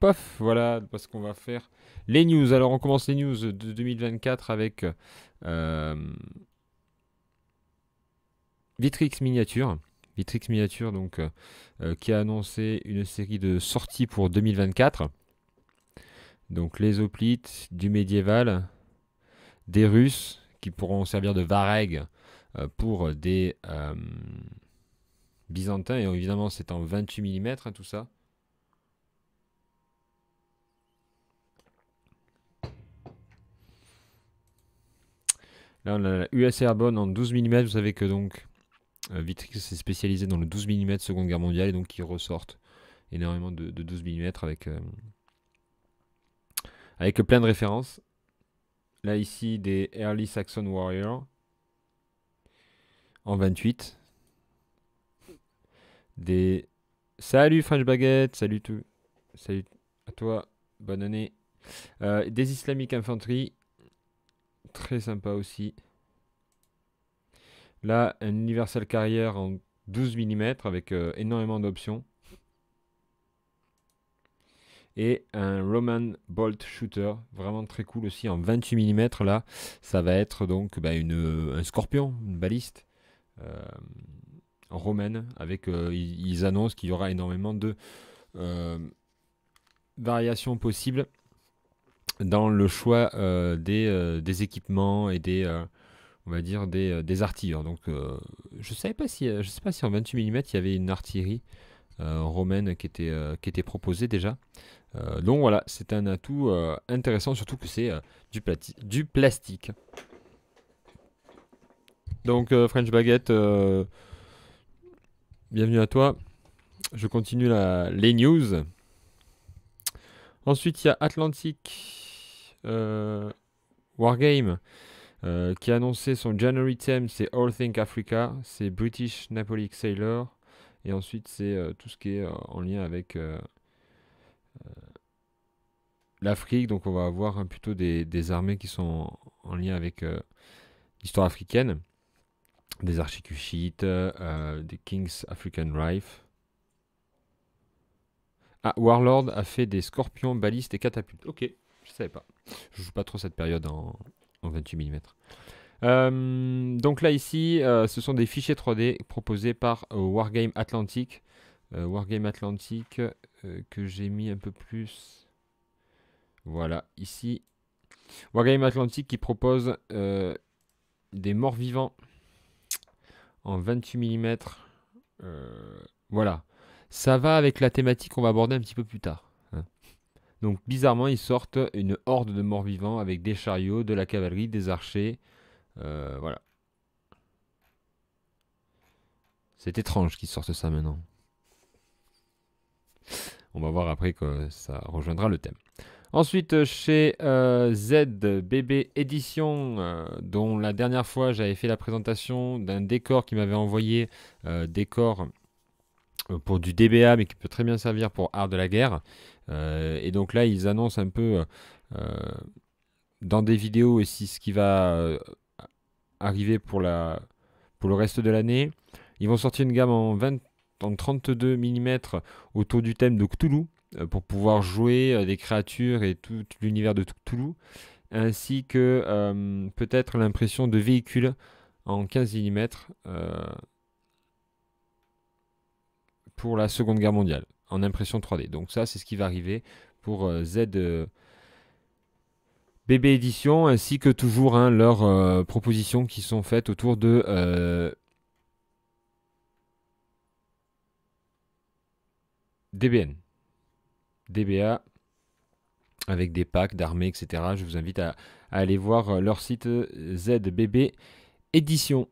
Pof, voilà parce qu'on va faire les news. Alors on commence les news de 2024 avec euh, Vitrix Miniature. Vitrix Miniature, donc, euh, euh, qui a annoncé une série de sorties pour 2024. Donc, les hoplites, du médiéval, des Russes, qui pourront servir de vareg euh, pour des byzantins. Et évidemment, c'est en 28 mm, hein, tout ça. Là, on a la US Airborne en 12 mm. Vous savez que donc euh, Vitrix s'est spécialisé dans le 12 mm Seconde Guerre mondiale et donc qui ressortent énormément de, de 12 mm avec, euh, avec plein de références. Là ici des Early Saxon warriors en 28. Des Salut French Baguette, salut tout. Salut à toi, bonne année. Euh, des Islamic Infantry, très sympa aussi. Là, un Universal Carrier en 12 mm avec euh, énormément d'options. Et un Roman Bolt Shooter, vraiment très cool aussi, en 28 mm. Là, ça va être donc bah, une, euh, un scorpion, une baliste euh, romaine. Avec, ils, annoncent qu'il y aura énormément de variations possibles dans le choix des, équipements et des, on va dire, des, euh, des artilleurs. Donc, euh, je savais pas si, euh, je sais pas si en 28 mm il y avait une artillerie romaine qui était, qui était proposée déjà. donc voilà, c'est un atout intéressant, surtout que c'est du, du plastique. Donc French Baguette, bienvenue à toi. Je continue la, les news. Ensuite, il y a Atlantic Wargame euh, qui a annoncé son January theme, c'est All Think Africa, c'est British Napolic Sailor, et ensuite c'est euh, tout ce qui est euh, en lien avec l'Afrique, donc on va avoir hein, plutôt des, armées qui sont en, lien avec l'histoire africaine, des Archikuchites, des King's African Rife. Ah, Warlord a fait des scorpions, balistes et catapultes. Ok, je ne savais pas. Je ne joue pas trop cette période en, 28 mm. Euh, donc là ici, euh, ce sont des fichiers 3D proposés par euh, Wargame atlantique Wargame atlantique que j'ai mis un peu plus. Voilà, ici. Wargame atlantique qui propose des morts vivants en 28 mm. voilà. Ça va avec la thématique qu'on va aborder un petit peu plus tard. Donc bizarrement, ils sortent une horde de morts vivants avec des chariots, de la cavalerie, des archers. Euh, voilà. C'est étrange qu'ils sortent ça maintenant. On va voir après que ça rejoindra le thème. Ensuite, chez euh, ZBB Édition, euh, dont la dernière fois j'avais fait la présentation d'un décor qui m'avait envoyé, décor pour du DBA, mais qui peut très bien servir pour Art de la Guerre. Euh, et donc là, ils annoncent un peu euh, dans des vidéos aussi ce qui va euh, arriver pour, la, pour le reste de l'année. Ils vont sortir une gamme en, 32 mm autour du thème de Cthulhu pour pouvoir jouer des créatures et tout l'univers de Cthulhu, ainsi que peut-être l'impression de véhicules en 15 mm pour la Seconde Guerre mondiale en impression 3D. Donc ça, c'est ce qui va arriver pour euh, Z. Euh, Bébé Édition, ainsi que toujours hein, leurs euh, propositions qui sont faites autour de... DBN. DBA, avec des packs d'armées, etc. Je vous invite à, à aller voir leur site ZBB Édition.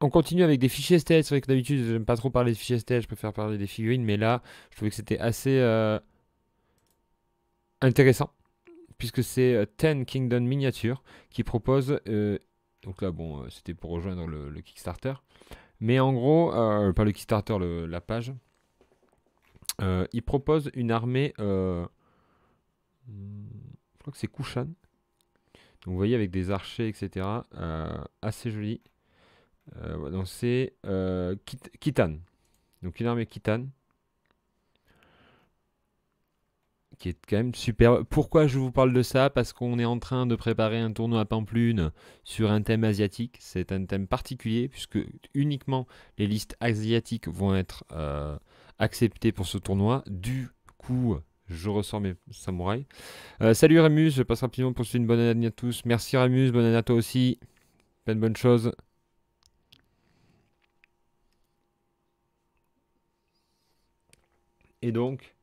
On continue avec des fichiers STL. C'est vrai que d'habitude, n'aime pas trop parler de fichiers STL, je préfère parler des figurines, mais là, je trouvais que c'était assez euh, intéressant, puisque c'est euh, Ten Kingdom Miniature qui propose. Euh, donc là, bon, c'était pour rejoindre le, Kickstarter. Mais en gros, pas le Kickstarter, la page. il propose une armée. je crois que c'est Kushan. Donc vous voyez, avec des archers, etc. assez joli. Euh, donc c'est euh, Kitan. Donc une armée Kitan. Qui est quand même super. Pourquoi je vous parle de ça Parce qu'on est en train de préparer un tournoi à Pamplune sur un thème asiatique. C'est un thème particulier puisque uniquement les listes asiatiques vont être euh, acceptées pour ce tournoi. Du coup, je ressors mes samouraïs. Euh, salut Ramus, je passe rapidement pour souhaiter une bonne année à tous. Merci Ramus, bonne année à toi aussi. Plein de bonnes choses. Et donc,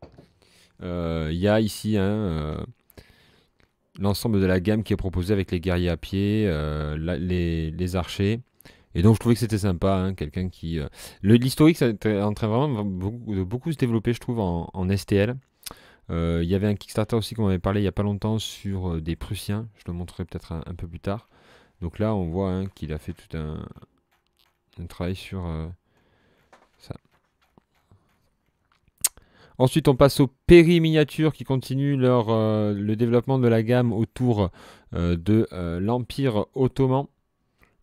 euh, il y a ici hein, euh, l'ensemble de la gamme qui est proposée avec les guerriers à pied, euh, les, archers. Et donc je trouvais que c'était sympa, hein, quelqu'un qui... L'historique, ça en train vraiment beaucoup, de beaucoup se développer, je trouve, en, STL. Il y avait un Kickstarter aussi qu'on avait parlé il n'y a pas longtemps sur des Prussiens, je le montrerai peut-être un, peu plus tard. Donc là, on voit hein, qu'il a fait tout un travail sur, Ensuite, on passe aux Miniatures qui continuent leur, euh, le développement de la gamme autour euh, de euh, l'Empire ottoman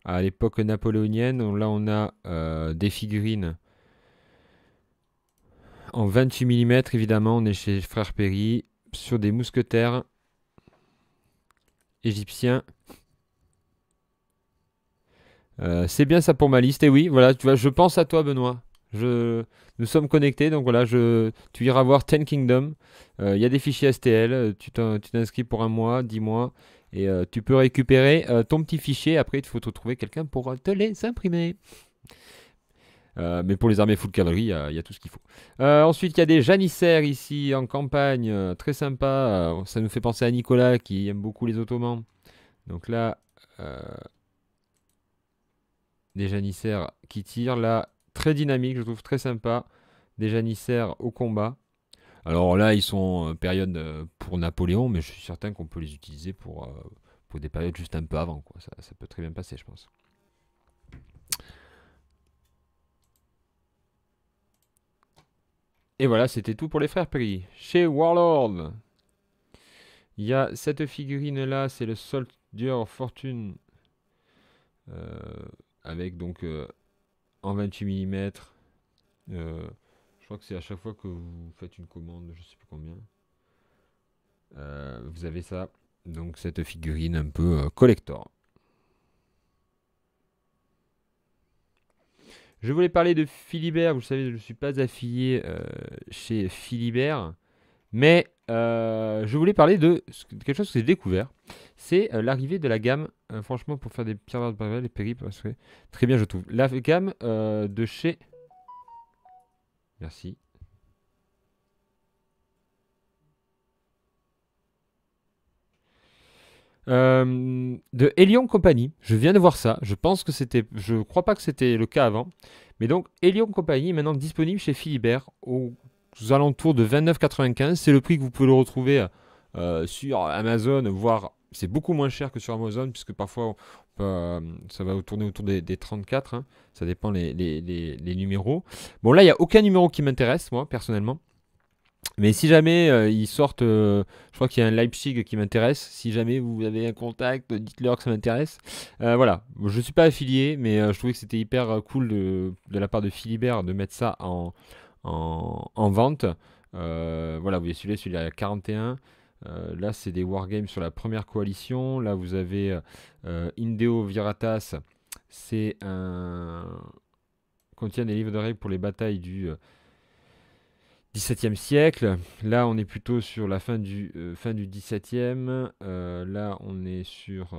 à l'époque napoléonienne. là, on a des figurines en 28 mm, évidemment. On est chez Frère Perry sur des mousquetaires égyptiens. C'est bien ça pour ma liste. Et oui, voilà, tu vois, je pense à toi, Benoît. Je... Nous sommes connectés, donc voilà, je... tu iras voir Ten Kingdom. Euh, il y a des fichiers STL, euh, tu t'inscris pour un mois, 10 mois, et euh, tu peux récupérer ton petit fichier. Après, il faut te trouver quelqu'un pour te les imprimer. mais pour les armées full calories, il y, a tout ce qu'il faut. ensuite, il y a des janissaires ici en campagne, très sympa. ça nous fait penser à Nicolas qui aime beaucoup les Ottomans. Donc là, des janissaires qui tirent. Là, très dynamique, je trouve très sympa. Des janissaires au combat. Alors là, ils sont périodes euh, période euh, pour Napoléon, mais je suis certain qu'on peut les utiliser pour, euh, pour, des périodes juste un peu avant. Ça, peut très bien passer, je pense. Et voilà, c'était tout pour les frères Perry Chez Warlord, il y a cette figurine-là, c'est le soldier fortune. avec donc en 28 mm. je crois que c'est à chaque fois que vous faites une commande, je sais plus combien. Euh, vous avez ça, donc cette figurine un peu euh, collector. Je voulais parler de Philibert. Vous savez, je ne suis pas affilié euh, chez Philibert. Mais euh, je voulais parler de quelque chose que j'ai découvert. C'est euh, l'arrivée de la gamme, euh, franchement, pour faire des pierres de les périples, très bien, je trouve. La gamme de chez. Merci. de Helion Company. Je viens de voir ça. Je pense que c'était. Je crois pas que c'était le cas avant. Mais donc, Helion Company est maintenant disponible chez Philibert aux alentours de 29,95. C'est le prix que vous pouvez le retrouver euh, sur Amazon, voire c'est beaucoup moins cher que sur Amazon, puisque parfois euh, ça va tourner autour des, 34. Hein. Ça dépend les, numéros. Bon, là, il n'y a aucun numéro qui m'intéresse, moi, personnellement. Mais si jamais euh, ils sortent, je crois qu'il y a un Leipzig qui m'intéresse. Si jamais vous avez un contact, dites-leur que ça m'intéresse. voilà, je ne suis pas affilié, mais je trouvais que c'était hyper cool de, la part de Philibert de mettre ça en, en, vente. Euh, voilà, vous voyez celui-là, celui-là 41. Euh, là, c'est des wargames sur la première coalition. Là, vous avez euh, Indeo Viratas. C'est un. contient des livres de règles pour les batailles du. 17e siècle. Là, on est plutôt sur la fin du, fin du 17e. là, on est sur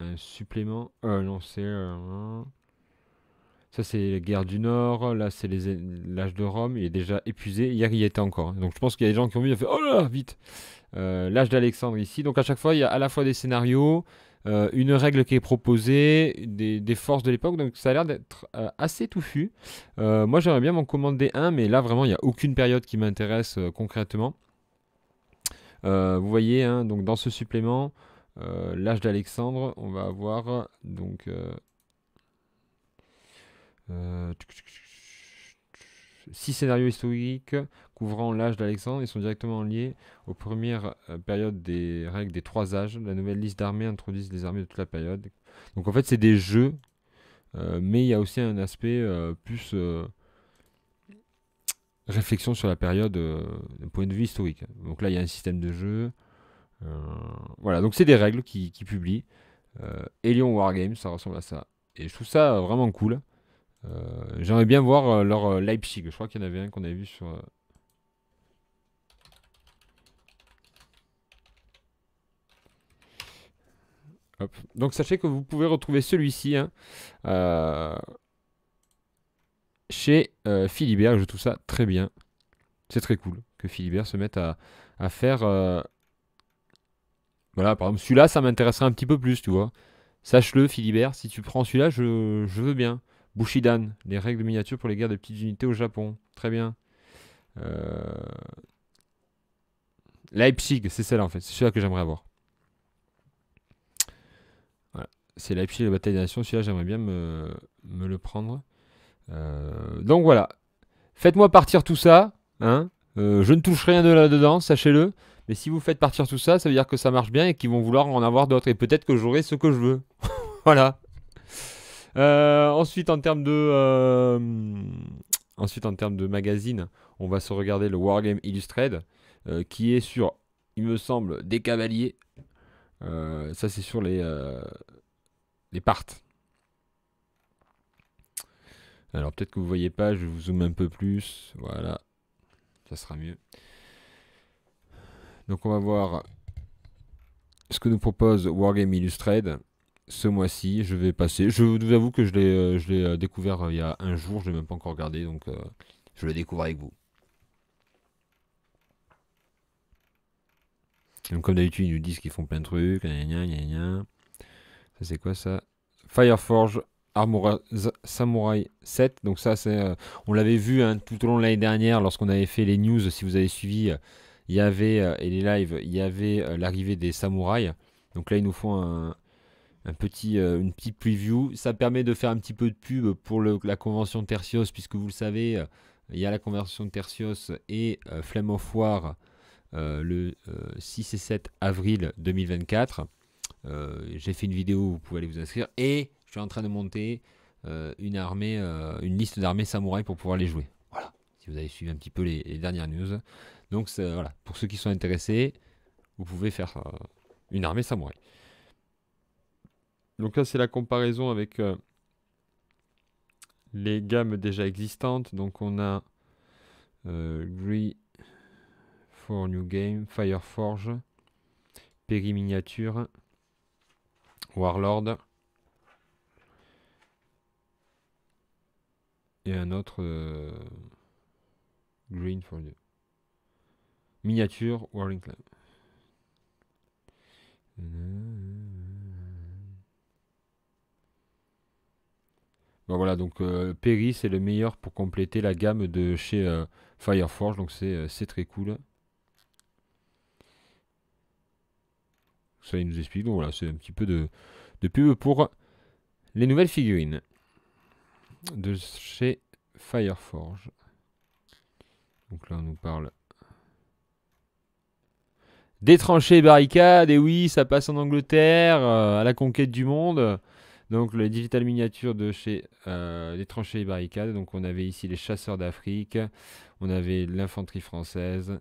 un supplément. non, c'est. Ça, c'est la guerre du Nord, là, c'est l'âge de Rome, il est déjà épuisé. Hier, il y était encore. Hein. Donc, je pense qu'il y a des gens qui ont vu, il ont fait Oh là, là vite euh, L'âge d'Alexandre ici. Donc, à chaque fois, il y a à la fois des scénarios, euh, une règle qui est proposée, des, forces de l'époque. Donc ça a l'air d'être euh, assez touffu. moi j'aimerais bien m'en commander un, mais là vraiment il n'y a aucune période qui m'intéresse concrètement. vous voyez, hein, donc dans ce supplément, l'âge d'Alexandre, on va avoir donc euh, six scénarios historiques couvrant l'âge d'Alexandre Ils sont directement liés aux premières euh, périodes des règles des trois âges. La nouvelle liste d'armées introduit les armées de toute la période. Donc en fait, c'est des jeux, euh, mais il y a aussi un aspect plus réflexion sur la période d'un point de vue historique. Donc là, il y a un système de jeu. voilà, donc c'est des règles qui, qui publient. Elion Wargame ça ressemble à ça. Et je trouve ça vraiment cool. Euh, j'aimerais bien voir euh, leur euh, Leipzig. Je crois qu'il y en avait un qu'on avait vu sur. Donc sachez que vous pouvez retrouver celui-ci hein, chez Philibert. Je trouve ça très bien. C'est très cool que Philibert se mette à, faire... Voilà, par exemple, celui-là, ça m'intéresserait un petit peu plus, tu vois. Sache-le, Philibert, si tu prends celui-là, je veux bien. Bushidan, les règles de miniature pour les guerres de petites unités au Japon. Très bien. Euh, Leipzig, c'est celle-là en fait, c'est celle-là que j'aimerais avoir. C'est Leipzig, la bataille des nations, celui-là j'aimerais bien me, le prendre. Euh, donc voilà. Faites-moi partir tout ça. Hein. Euh, je ne touche rien de là-dedans, sachez-le. Mais si vous faites partir tout ça, ça veut dire que ça marche bien et qu'ils vont vouloir en avoir d'autres. Et peut-être que j'aurai ce que je veux. voilà. Euh, ensuite, en termes de, euh, ensuite, en termes de magazine, on va se regarder le Wargame Illustrated, euh, qui est sur, il me semble, des cavaliers. ça, c'est sur les, les parts. Alors peut-être que vous ne voyez pas, je vous zoome un peu plus. Voilà, ça sera mieux. Donc on va voir ce que nous propose Wargame Illustrated ce mois-ci, je vais passer. Je vous avoue que je l'ai, euh, je euh, découvert euh, il y a un jour, je l'ai même pas encore regardé, donc je le découvre avec vous. Donc comme d'habitude, ils nous disent qu'ils font plein de trucs. ça c'est quoi ça Fireforge Samurai 7. Donc ça c'est, on l'avait vu hein, tout au long de l'année dernière lorsqu'on avait fait les news. Si vous avez suivi, il y avait et les lives, il y avait l'arrivée des samouraïs. Donc là ils nous font un, un petit, euh, une petite preview. Ça permet de faire un petit peu de pub pour la convention Tertios, puisque vous le savez, euh, il y a la convention Tertios et Flame of War le 6 euh, et 7 avril 2024. J'ai fait une vidéo, vous pouvez aller vous inscrire. Et je suis en train de monter une armée, une liste d'armées samouraï pour pouvoir les jouer. Voilà, si vous avez suivi un petit peu les, les dernières news. Donc voilà, pour ceux qui sont intéressés, vous pouvez faire une armée samouraï. Donc là, c'est la comparaison avec euh, les gammes déjà existantes. Donc on a euh, Green for New Game, Fireforge, Perry Miniature, Warlord. Et un autre euh, Green for New Miniature, Warring Donc ben voilà, donc euh, Perry c'est le meilleur pour compléter la gamme de chez euh, Fireforge, donc euh, c'est très cool. Ça il nous explique, voilà, c'est un petit peu de, pub pour les nouvelles figurines de chez Fireforge. Donc là on nous parle des tranchées et barricades, et oui, ça passe en Angleterre, à la conquête du monde. Donc le digital miniature de chez euh, les tranchées et barricades. Donc on avait ici les chasseurs d'Afrique, on avait l'infanterie française,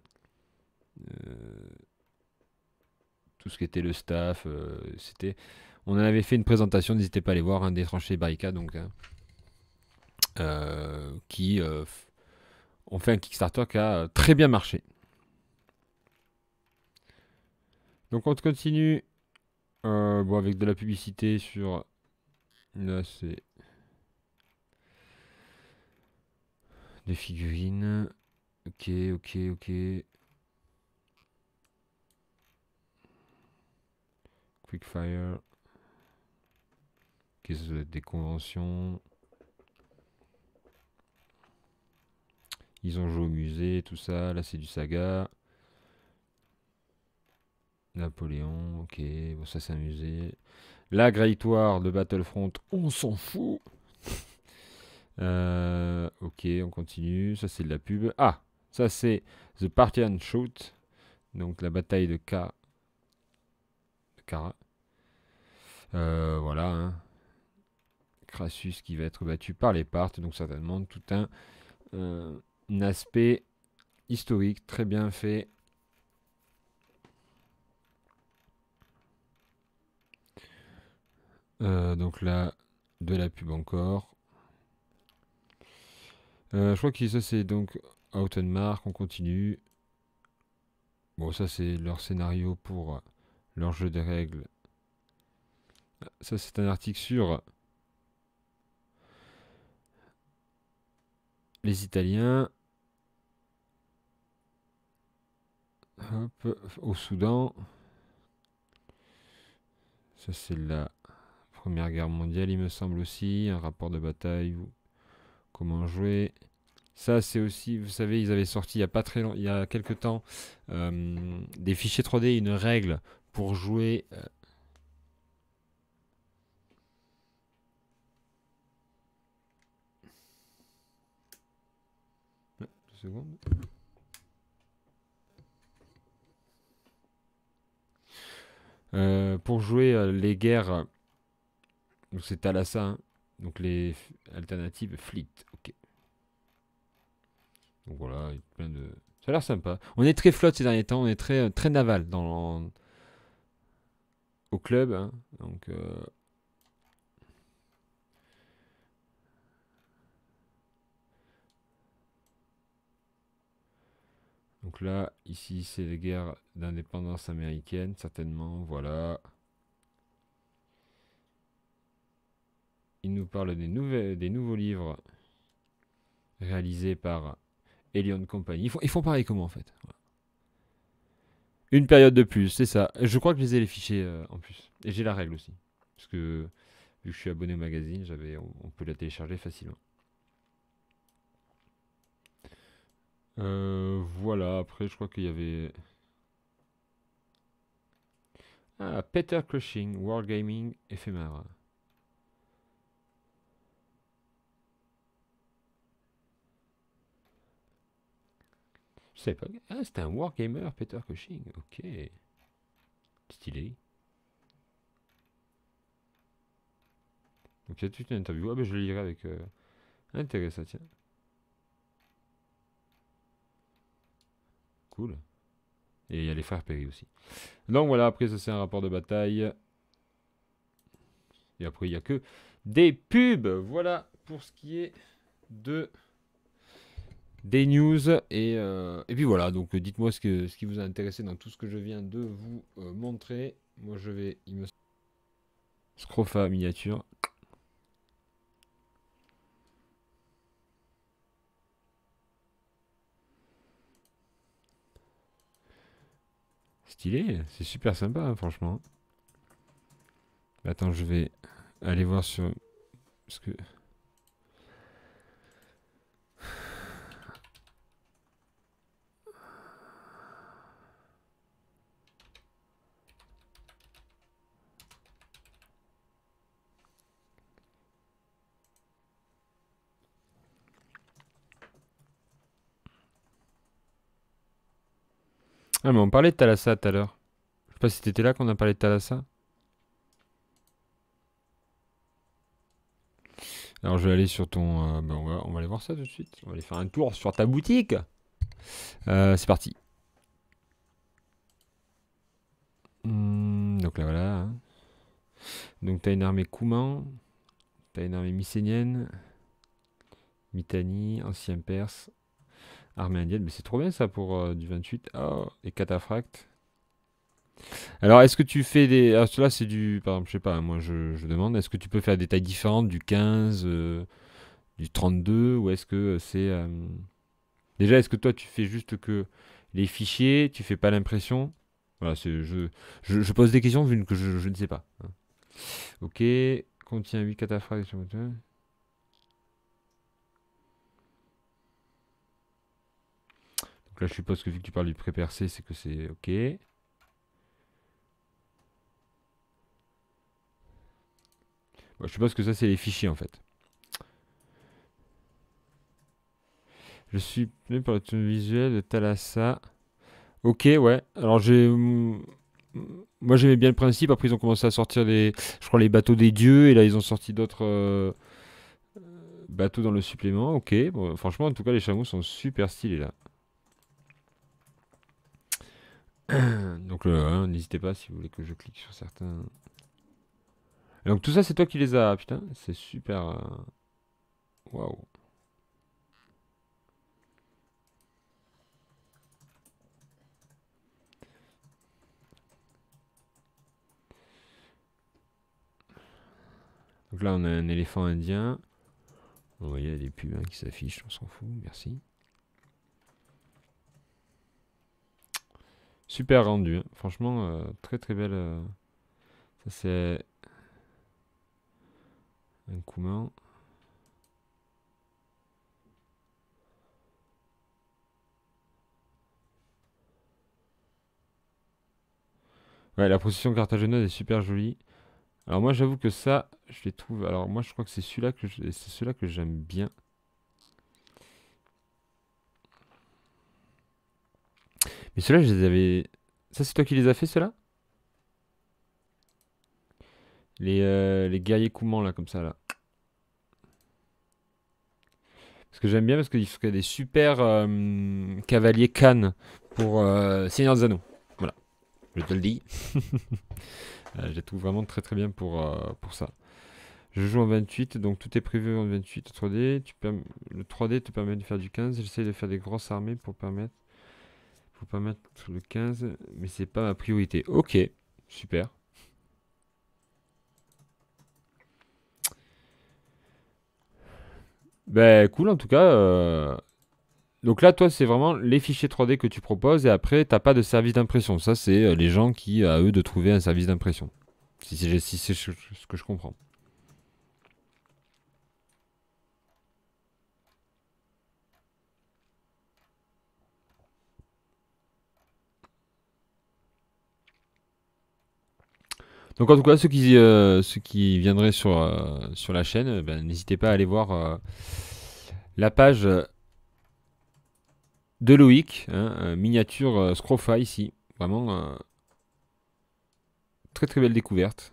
euh, tout ce qui était le staff. Euh, c'était, on en avait fait une présentation, n'hésitez pas à aller voir Un hein, des tranchées et barricades. Donc hein. qui ont fait un Kickstarter qui a très bien marché. Donc on continue bon, avec de la publicité sur Là, c'est des figurines. Ok, ok, ok. Quickfire. Qu'est-ce que ça doit des conventions Ils ont joué au musée, tout ça. Là, c'est du saga. Napoléon, ok, bon, ça c'est amusé. La de Battlefront, on s'en fout. Euh, ok, on continue. Ça c'est de la pub. Ah, ça c'est The Partian Shoot. Donc la bataille de K. Kara. Euh, voilà. Hein. Crassus qui va être battu par les Parthes. Donc certainement tout un euh, aspect historique très bien fait Euh, donc là, de la pub encore. Euh, je crois que ça c'est donc Outenmark, on continue. Bon, ça c'est leur scénario pour leur jeu des règles. Ça c'est un article sur les Italiens. Hop, au Soudan. Ça c'est la Première Guerre mondiale, il me semble aussi. Un rapport de bataille, comment jouer. Ça, c'est aussi, vous savez, ils avaient sorti il y a pas très long, il y a quelques temps, euh, des fichiers 3D, une règle pour jouer. Euh, euh, pour jouer les guerres donc c'est Thalassa, hein. Donc les alternatives Fleet. Ok. Donc voilà, il y a plein de. Ça a l'air sympa. On est très flotte ces derniers temps, on est très, très naval dans au club. Hein. Donc. Euh, donc là, ici, c'est la guerre d'indépendance américaine, certainement, voilà. Il nous parle des, nouvelles, des nouveaux livres réalisés par Elion Company. Ils font, font pareil comment en fait Une période de plus, c'est ça. Je crois que je les fichiers euh, en plus. Et j'ai la règle aussi. Parce que vu que je suis abonné au magazine, on, peut la télécharger facilement. Euh, voilà, après je crois qu'il y avait... Ah, Peter World Gaming, Ephemera. Ah, c'est c'est un wargamer, Peter Cushing. Ok. Stylé. Donc il y a une interview. Ah ben je lirai avec... intérêt euh, Intéressant, tiens. Cool. Et il y a les frères Perry aussi. Donc voilà, après ça c'est un rapport de bataille. Et après il n'y a que des pubs. Voilà pour ce qui est de des news. Euh, et, puis voilà, donc euh, dites-moi ce, ce qui vous a intéressé dans tout ce que je viens de vous euh, montrer. Moi je vais, il me Scrofa miniature. Stylé, c'est super sympa hein, franchement. Attends, je vais aller voir sur... ce que... Ah, mais on parlait de Talassa tout à l'heure. Je sais pas si t'étais là qu'on a parlé de Talassa. Alors je vais aller sur ton... Euh, ben, on, va, aller voir ça tout de suite. On va aller faire un tour sur ta boutique. Euh, c'est parti. Hmm, donc là voilà. Donc, hein. Donc t'as une armée Kouman. T'as une armée mycénienne. Mitanie, ancien Perse. Armée indienne, mais c'est trop bien ça pour euh, du 28. Oh, ah, et cataphracte. Alors, est-ce que tu fais des. Alors, ah, cela, c'est du. Par exemple, je sais pas, moi je, demande, est-ce que tu peux faire des tailles différentes du 15, euh, du 32, ou est-ce que euh, c'est. Déjà, est-ce que toi tu fais juste que les fichiers, tu fais pas l'impression Voilà, je, je, je, pose des questions vu que je, ne sais pas. Hein. Ok, contient 8 cataphractes. je suppose que vu que tu parles du pré-percé, c'est que c'est OK. je suppose que ça, c'est les fichiers, en fait. Je suis venu par le visuel de Thalassa. Ok, ouais. Alors, j'ai... Mm, moi, j'aimais bien le principe. Après, ils ont commencé à sortir les... Je crois les bateaux des dieux. Et là, ils ont sorti d'autres... Euh, bateaux dans le supplément, ok. franchement, en tout cas, les chameaux sont super stylés là. Donc euh, hein, n'hésitez pas si vous voulez que je clique sur certains. donc tout ça, c'est toi qui les as. Putain, c'est super. Euh, waouh. Donc là, on a un éléphant indien. Vous voyez, il des pubs hein, qui s'affichent, on s'en fout, merci. Super rendu, hein. franchement, euh, très très belle. Euh, ça c'est un coup Ouais, la procession carthaginoise est super jolie. Alors moi j'avoue que ça, je les trouve. Alors moi je crois que c'est celui que c'est celui-là que j'aime bien. Mais ceux-là, je les avais. Ça, c'est toi qui les as fait, ceux-là les, euh, les guerriers coumants, là, comme ça, là. Parce que j'aime bien, parce y a des super euh, cavaliers cannes pour euh, Seigneur des Anneaux. Voilà. Je te le dis. je tout vraiment très très bien pour, pour ça. Je joue en 28, donc tout est prévu en 28 3D. Tu Le 3D te permet de faire du 15. J'essaie de faire des grosses armées pour permettre pas mettre le 15, mais c'est pas ma priorité. Ok, super. Ben cool en tout cas. Euh, donc là, toi, c'est vraiment les fichiers 3D que tu proposes et après, t'as pas de service d'impression. Ça, c'est euh, les gens qui, à eux, de trouver un service d'impression. Si c'est ce que je comprends. Donc en tout cas, ceux qui, euh, qui viendraient sur, euh, sur la chaîne, euh, ben, n'hésitez pas à aller voir la page de Loïc, hein, miniature Scrofa ici. Vraiment, très très belle découverte.